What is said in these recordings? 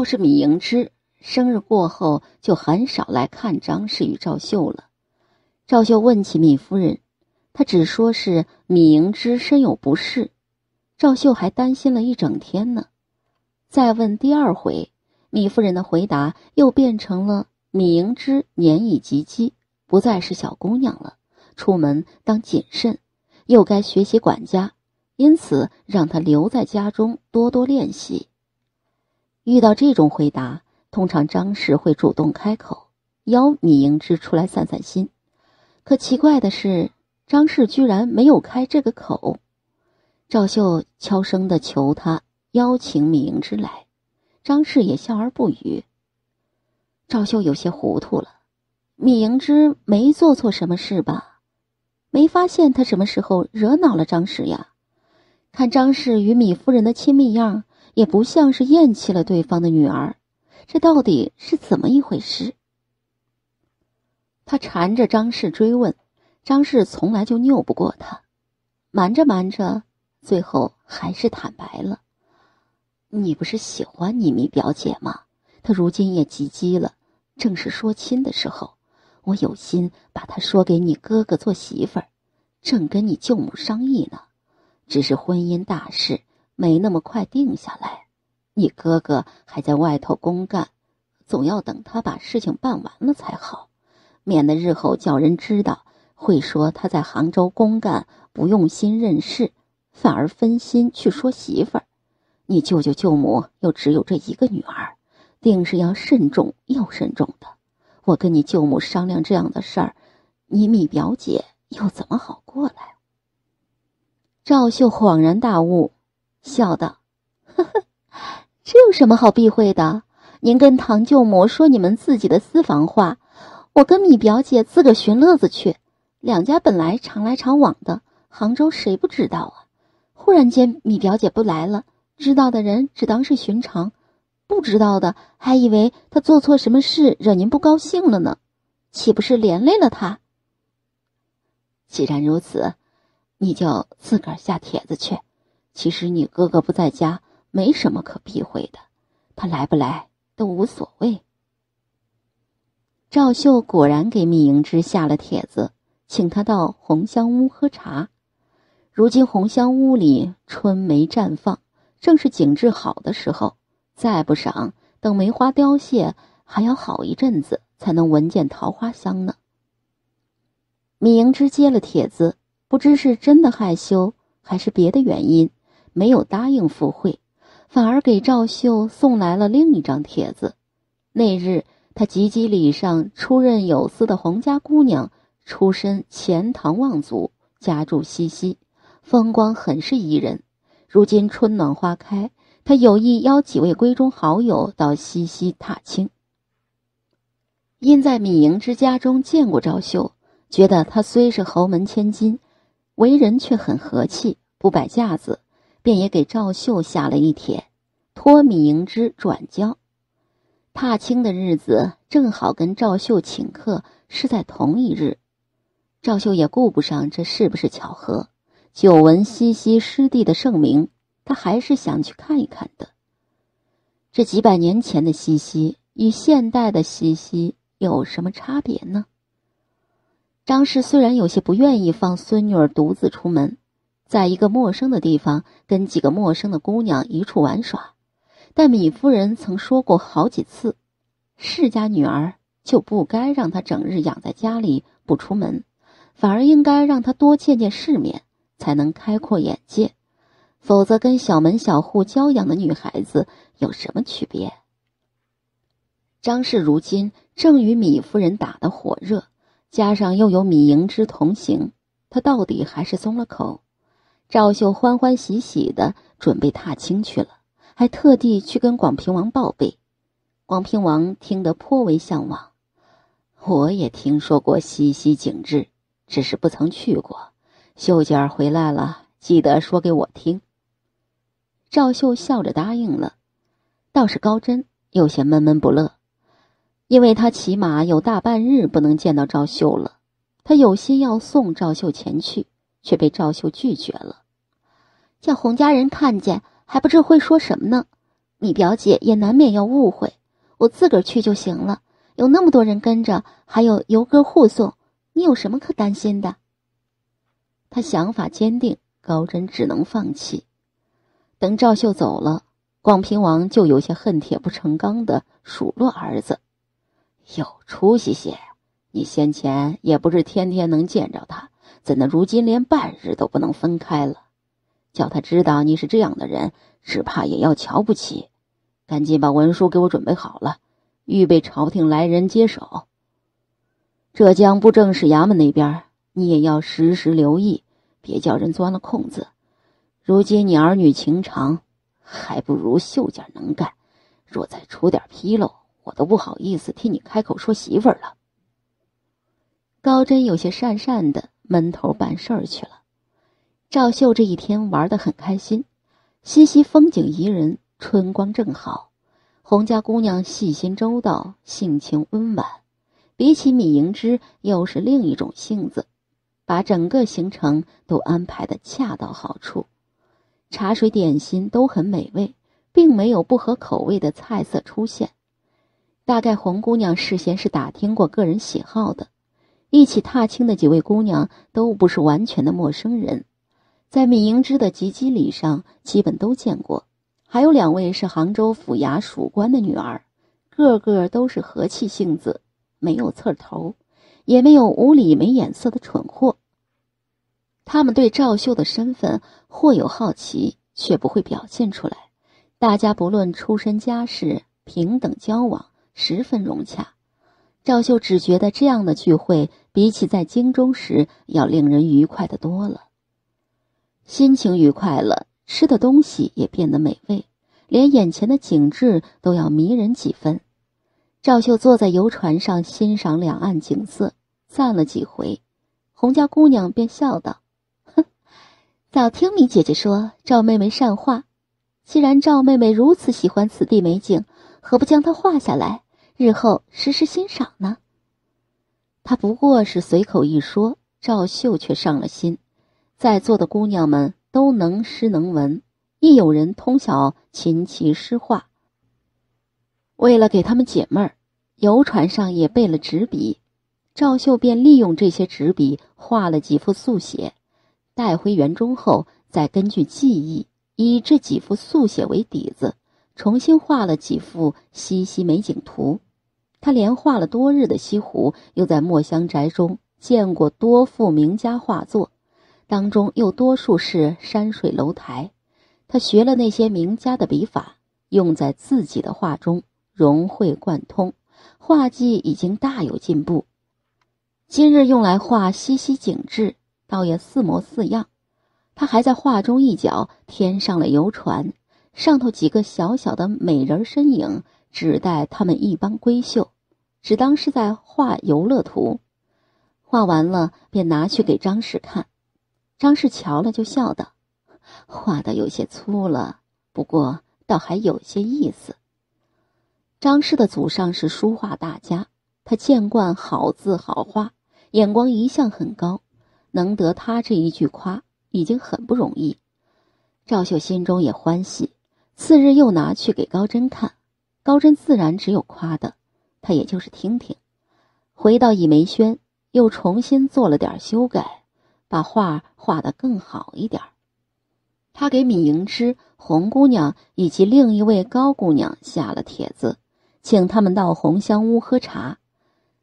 倒是米迎之生日过后就很少来看张氏与赵秀了。赵秀问起米夫人，她只说是米迎之身有不适。赵秀还担心了一整天呢。再问第二回，米夫人的回答又变成了米盈之年已及笄，不再是小姑娘了，出门当谨慎，又该学习管家，因此让她留在家中多多练习。遇到这种回答，通常张氏会主动开口邀米莹之出来散散心。可奇怪的是，张氏居然没有开这个口。赵秀悄声的求他邀请米莹之来，张氏也笑而不语。赵秀有些糊涂了：米莹之没做错什么事吧？没发现他什么时候惹恼了张氏呀？看张氏与米夫人的亲密样。也不像是厌弃了对方的女儿，这到底是怎么一回事？他缠着张氏追问，张氏从来就拗不过他，瞒着瞒着，最后还是坦白了：“你不是喜欢你米表姐吗？她如今也及笄了，正是说亲的时候，我有心把她说给你哥哥做媳妇儿，正跟你舅母商议呢，只是婚姻大事。”没那么快定下来，你哥哥还在外头公干，总要等他把事情办完了才好，免得日后叫人知道，会说他在杭州公干不用心认事，反而分心去说媳妇儿。你舅舅舅母又只有这一个女儿，定是要慎重又慎重的。我跟你舅母商量这样的事儿，你米表姐又怎么好过来？赵秀恍然大悟。笑道：“呵呵，这有什么好避讳的？您跟堂舅母说你们自己的私房话，我跟米表姐自个寻乐子去。两家本来常来常往的，杭州谁不知道啊？忽然间米表姐不来了，知道的人只当是寻常，不知道的还以为她做错什么事惹您不高兴了呢，岂不是连累了她？既然如此，你就自个儿下帖子去。”其实你哥哥不在家，没什么可避讳的，他来不来都无所谓。赵秀果然给米迎之下了帖子，请他到红香屋喝茶。如今红香屋里春梅绽放，正是景致好的时候，再不赏，等梅花凋谢，还要好一阵子才能闻见桃花香呢。米迎之接了帖子，不知是真的害羞，还是别的原因。没有答应赴会，反而给赵秀送来了另一张帖子。那日，他及笄礼上出任有司的洪家姑娘，出身钱塘望族，家住西溪，风光很是宜人。如今春暖花开，他有意邀几位闺中好友到西溪踏青。因在米莹之家中见过赵秀，觉得他虽是侯门千金，为人却很和气，不摆架子。便也给赵秀下了一帖，托米迎之转交。踏青的日子正好跟赵秀请客是在同一日，赵秀也顾不上这是不是巧合。久闻西溪湿地的盛名，他还是想去看一看的。这几百年前的西溪与现代的西溪有什么差别呢？张氏虽然有些不愿意放孙女儿独自出门。在一个陌生的地方，跟几个陌生的姑娘一处玩耍，但米夫人曾说过好几次，世家女儿就不该让她整日养在家里不出门，反而应该让她多见见世面，才能开阔眼界，否则跟小门小户娇养的女孩子有什么区别？张氏如今正与米夫人打得火热，加上又有米莹之同行，她到底还是松了口。赵秀欢欢喜喜的准备踏青去了，还特地去跟广平王报备。广平王听得颇为向往，我也听说过西溪景致，只是不曾去过。秀姐儿回来了，记得说给我听。赵秀笑着答应了，倒是高真有些闷闷不乐，因为他起码有大半日不能见到赵秀了。他有心要送赵秀前去，却被赵秀拒绝了。叫洪家人看见，还不知会说什么呢。你表姐也难免要误会，我自个儿去就行了。有那么多人跟着，还有游哥护送，你有什么可担心的？他想法坚定，高真只能放弃。等赵秀走了，广平王就有些恨铁不成钢的数落儿子：“有出息些！你先前也不是天天能见着他，怎的如今连半日都不能分开了？”叫他知道你是这样的人，只怕也要瞧不起。赶紧把文书给我准备好了，预备朝廷来人接手。浙江布政使衙门那边，你也要时时留意，别叫人钻了空子。如今你儿女情长，还不如秀姐能干。若再出点纰漏，我都不好意思替你开口说媳妇了。高真有些讪讪的，闷头办事儿去了。赵秀这一天玩得很开心，西溪风景宜人，春光正好。洪家姑娘细心周到，性情温婉，比起米莹之又是另一种性子，把整个行程都安排得恰到好处。茶水点心都很美味，并没有不合口味的菜色出现。大概洪姑娘事先是打听过个人喜好的，一起踏青的几位姑娘都不是完全的陌生人。在米莹之的及笄礼上，基本都见过，还有两位是杭州府衙属官的女儿，个个都是和气性子，没有刺头，也没有无理没眼色的蠢货。他们对赵秀的身份或有好奇，却不会表现出来。大家不论出身家世，平等交往，十分融洽。赵秀只觉得这样的聚会，比起在京中时要令人愉快的多了。心情愉快了，吃的东西也变得美味，连眼前的景致都要迷人几分。赵秀坐在游船上欣赏两岸景色，赞了几回。洪家姑娘便笑道：“哼，早听米姐姐说赵妹妹善画，既然赵妹妹如此喜欢此地美景，何不将她画下来，日后时时欣赏呢？”她不过是随口一说，赵秀却上了心。在座的姑娘们都能诗能文，亦有人通晓琴棋诗画。为了给他们解闷儿，游船上也备了纸笔，赵秀便利用这些纸笔画了几幅速写，带回园中后，再根据记忆，以这几幅速写为底子，重新画了几幅西溪美景图。他连画了多日的西湖，又在墨香宅中见过多幅名家画作。当中又多数是山水楼台，他学了那些名家的笔法，用在自己的画中融会贯通，画技已经大有进步。今日用来画西溪景致，倒也似模似样。他还在画中一角添上了游船，上头几个小小的美人身影，只待他们一帮闺秀，只当是在画游乐图。画完了，便拿去给张氏看。张氏瞧了，就笑道：“画的有些粗了，不过倒还有些意思。”张氏的祖上是书画大家，他见惯好字好画，眼光一向很高，能得他这一句夸，已经很不容易。赵秀心中也欢喜，次日又拿去给高真看，高真自然只有夸的，他也就是听听。回到倚梅轩，又重新做了点修改。把画画的更好一点他给米莹之、红姑娘以及另一位高姑娘下了帖子，请他们到红香屋喝茶。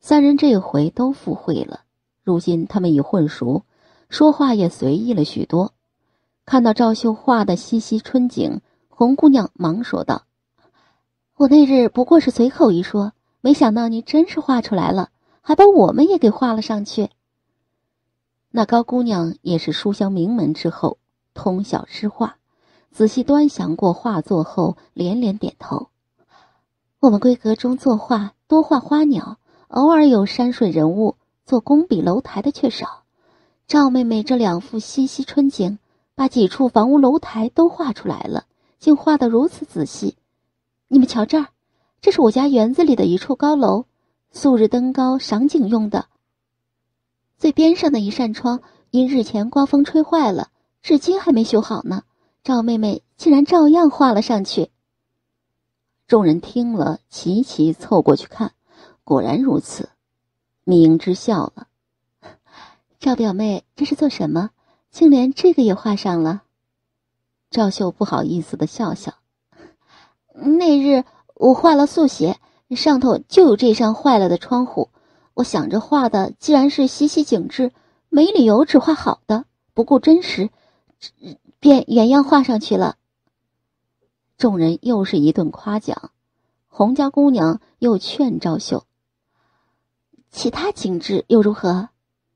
三人这回都赴会了，如今他们已混熟，说话也随意了许多。看到赵秀画的西溪春景，红姑娘忙说道：“我那日不过是随口一说，没想到你真是画出来了，还把我们也给画了上去。”那高姑娘也是书香名门之后，通晓诗画，仔细端详过画作后，连连点头。我们闺阁中作画，多画花鸟，偶尔有山水人物，做工笔楼台的却少。赵妹妹这两幅西溪春景，把几处房屋楼台都画出来了，竟画得如此仔细。你们瞧这儿，这是我家园子里的一处高楼，素日登高赏景用的。最边上的一扇窗，因日前刮风吹坏了，至今还没修好呢。赵妹妹竟然照样画了上去。众人听了，齐齐凑过去看，果然如此。明英之笑了：“赵表妹，这是做什么？竟连这个也画上了？”赵秀不好意思的笑笑：“那日我画了速写，上头就有这扇坏了的窗户。”我想着画的既然是西溪景致，没理由只画好的，不顾真实，便原样画上去了。众人又是一顿夸奖，洪家姑娘又劝赵秀：“其他景致又如何？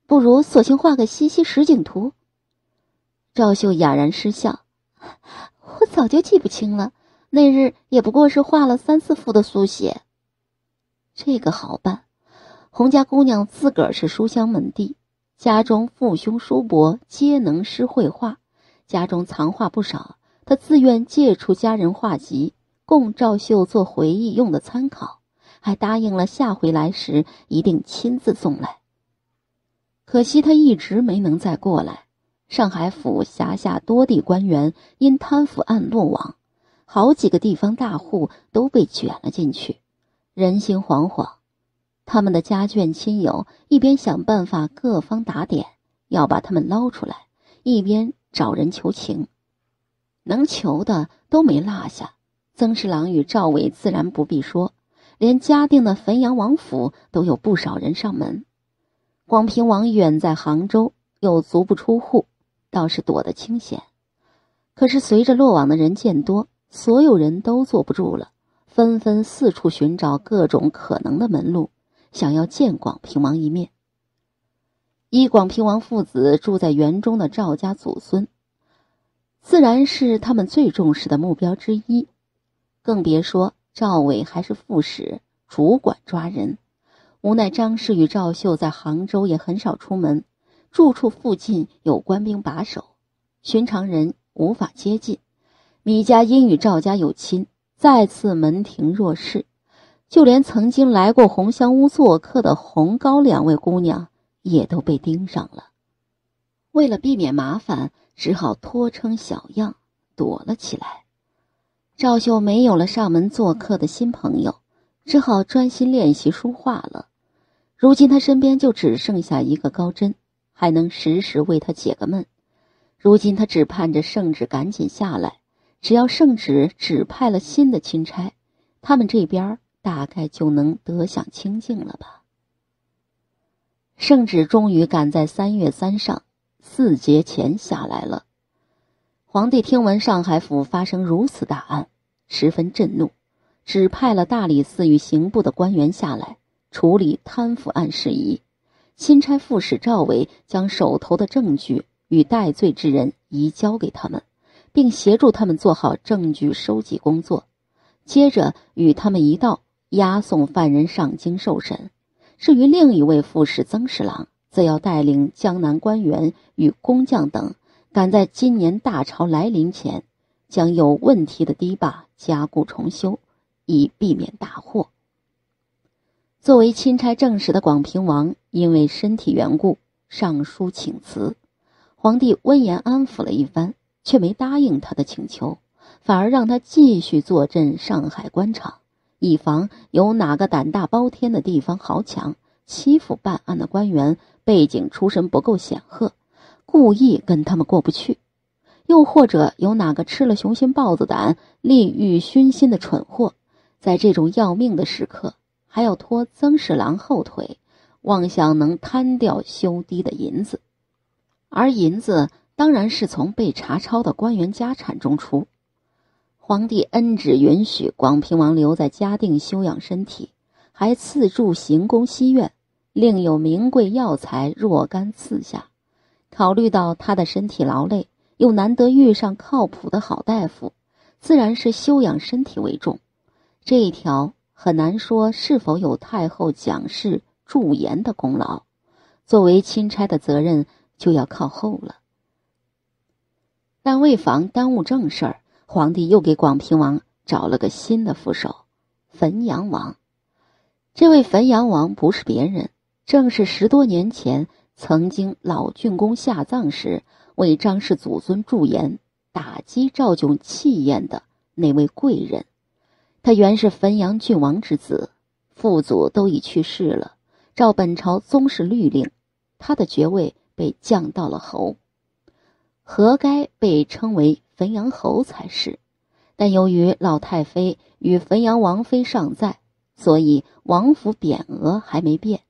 不如索性画个西溪实景图。”赵秀哑然失笑：“ 我早就记不清了，那日也不过是画了三四幅的速写。”这个好办。洪家姑娘自个儿是书香门第，家中父兄叔伯皆能诗绘画，家中藏画不少。她自愿借出家人画集，供赵秀做回忆用的参考，还答应了下回来时一定亲自送来。可惜她一直没能再过来。上海府辖下多地官员因贪腐案落网，好几个地方大户都被卷了进去，人心惶惶。他们的家眷亲友一边想办法各方打点，要把他们捞出来，一边找人求情，能求的都没落下。曾侍郎与赵伟自然不必说，连嘉定的汾阳王府都有不少人上门。广平王远在杭州，又足不出户，倒是躲得清闲。可是随着落网的人渐多，所有人都坐不住了，纷纷四处寻找各种可能的门路。想要见广平王一面。依广平王父子住在园中的赵家祖孙，自然是他们最重视的目标之一。更别说赵伟还是副使，主管抓人。无奈张氏与赵秀在杭州也很少出门，住处附近有官兵把守，寻常人无法接近。米家因与赵家有亲，再次门庭若市。就连曾经来过红香屋做客的红高两位姑娘也都被盯上了，为了避免麻烦，只好托称小样躲了起来。赵秀没有了上门做客的新朋友，只好专心练习书画了。如今他身边就只剩下一个高真，还能时时为他解个闷。如今他只盼着圣旨赶紧下来，只要圣旨指派了新的钦差，他们这边儿。大概就能得享清净了吧。圣旨终于赶在三月三上四节前下来了。皇帝听闻上海府发生如此大案，十分震怒，指派了大理寺与刑部的官员下来处理贪腐案事宜。钦差副使赵伟将手头的证据与戴罪之人移交给他们，并协助他们做好证据收集工作。接着与他们一道。押送犯人上京受审，至于另一位副使曾侍郎，则要带领江南官员与工匠等，赶在今年大潮来临前，将有问题的堤坝加固重修，以避免大祸。作为钦差正使的广平王，因为身体缘故，上书请辞，皇帝温言安抚了一番，却没答应他的请求，反而让他继续坐镇上海官场。以防有哪个胆大包天的地方豪强欺负办案的官员，背景出身不够显赫，故意跟他们过不去；又或者有哪个吃了雄心豹子胆、利欲熏心的蠢货，在这种要命的时刻还要拖曾侍郎后腿，妄想能贪掉修堤的银子，而银子当然是从被查抄的官员家产中出。皇帝恩旨允许广平王留在嘉定休养身体，还赐住行宫西院，另有名贵药材若干赐下。考虑到他的身体劳累，又难得遇上靠谱的好大夫，自然是休养身体为重。这一条很难说是否有太后蒋氏助言的功劳，作为钦差的责任就要靠后了。但为防耽误正事儿。皇帝又给广平王找了个新的副手，汾阳王。这位汾阳王不是别人，正是十多年前曾经老郡公下葬时为张氏祖孙驻言、打击赵炯气焰的那位贵人。他原是汾阳郡王之子，父祖都已去世了。照本朝宗室律令，他的爵位被降到了侯，何该被称为。汾阳侯才是，但由于老太妃与汾阳王妃尚在，所以王府匾额还没变，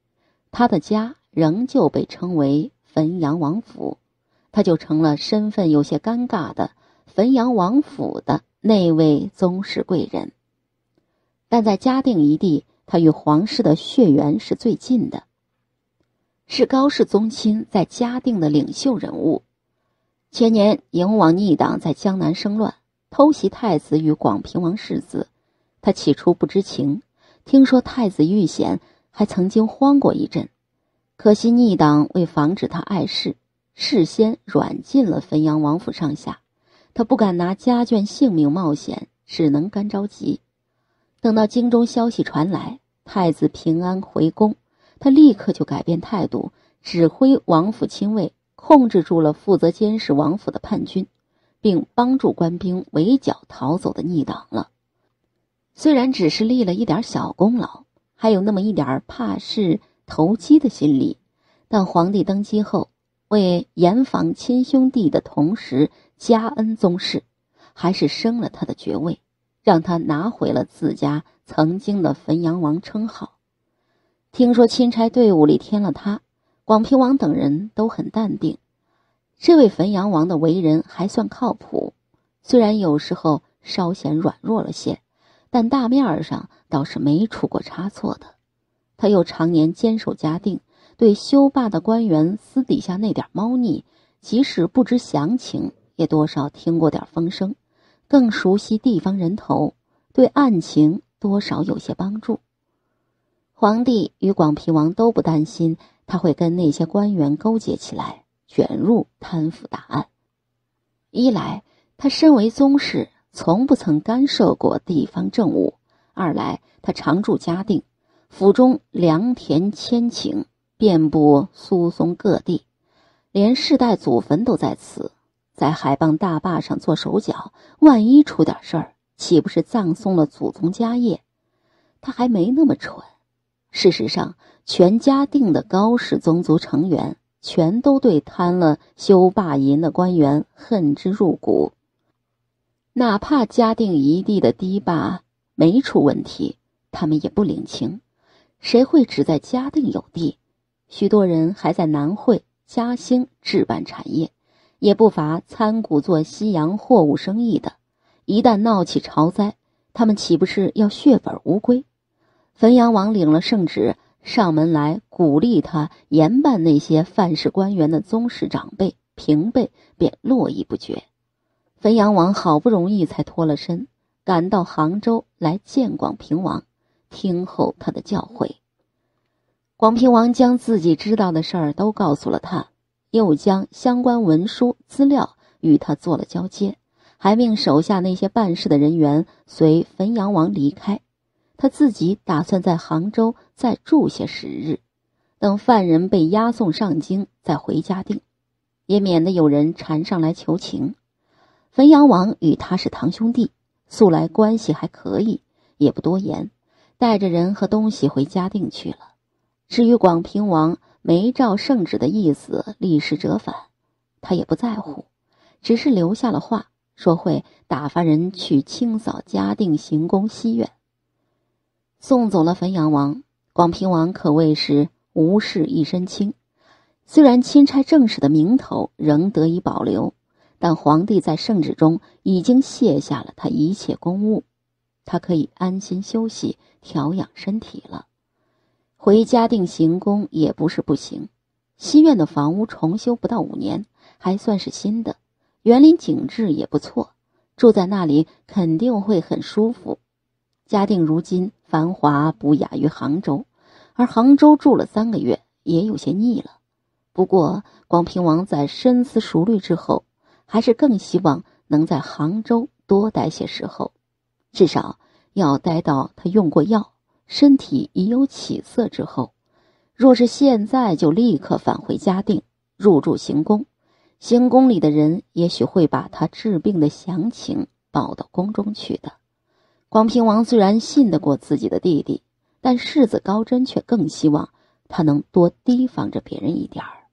他的家仍旧被称为汾阳王府，他就成了身份有些尴尬的汾阳王府的那位宗室贵人。但在嘉定一地，他与皇室的血缘是最近的，是高氏宗亲在嘉定的领袖人物。前年，营王逆党在江南生乱，偷袭太子与广平王世子。他起初不知情，听说太子遇险，还曾经慌过一阵。可惜逆党为防止他碍事，事先软禁了汾阳王府上下，他不敢拿家眷性命冒险，只能干着急。等到京中消息传来，太子平安回宫，他立刻就改变态度，指挥王府亲卫。控制住了负责监视王府的叛军，并帮助官兵围剿逃走的逆党了。虽然只是立了一点小功劳，还有那么一点怕事投机的心理，但皇帝登基后，为严防亲兄弟的同时加恩宗室，还是升了他的爵位，让他拿回了自家曾经的汾阳王称号。听说钦差队伍里添了他。广平王等人都很淡定，这位汾阳王的为人还算靠谱，虽然有时候稍显软弱了些，但大面上倒是没出过差错的。他又常年坚守嘉定，对修坝的官员私底下那点猫腻，即使不知详情，也多少听过点风声，更熟悉地方人头，对案情多少有些帮助。皇帝与广平王都不担心他会跟那些官员勾结起来，卷入贪腐大案。一来，他身为宗室，从不曾干涉过地方政务；二来，他常驻嘉定，府中良田千顷，遍布苏松各地，连世代祖坟都在此。在海傍大坝上做手脚，万一出点事儿，岂不是葬送了祖宗家业？他还没那么蠢。事实上，全嘉定的高氏宗族成员全都对贪了修坝银的官员恨之入骨。哪怕嘉定一地的堤坝没出问题，他们也不领情。谁会只在嘉定有地？许多人还在南汇、嘉兴置办产业，也不乏参股做西洋货物生意的。一旦闹起潮灾，他们岂不是要血本无归？汾阳王领了圣旨，上门来鼓励他严办那些范氏官员的宗室长辈平辈，便络绎不绝。汾阳王好不容易才脱了身，赶到杭州来见广平王，听候他的教诲。广平王将自己知道的事儿都告诉了他，又将相关文书资料与他做了交接，还命手下那些办事的人员随汾阳王离开。他自己打算在杭州再住些时日，等犯人被押送上京再回嘉定，也免得有人缠上来求情。汾阳王与他是堂兄弟，素来关系还可以，也不多言，带着人和东西回嘉定去了。至于广平王没照圣旨的意思立时折返，他也不在乎，只是留下了话，说会打发人去清扫嘉定行宫西院。送走了汾阳王，广平王可谓是无事一身轻。虽然钦差正史的名头仍得以保留，但皇帝在圣旨中已经卸下了他一切公务，他可以安心休息、调养身体了。回嘉定行宫也不是不行。西苑的房屋重修不到五年，还算是新的，园林景致也不错，住在那里肯定会很舒服。嘉定如今。繁华不亚于杭州，而杭州住了三个月也有些腻了。不过广平王在深思熟虑之后，还是更希望能在杭州多待些时候，至少要待到他用过药，身体已有起色之后。若是现在就立刻返回嘉定，入住行宫，行宫里的人也许会把他治病的详情报到宫中去的。广平王虽然信得过自己的弟弟，但世子高真却更希望他能多提防着别人一点儿。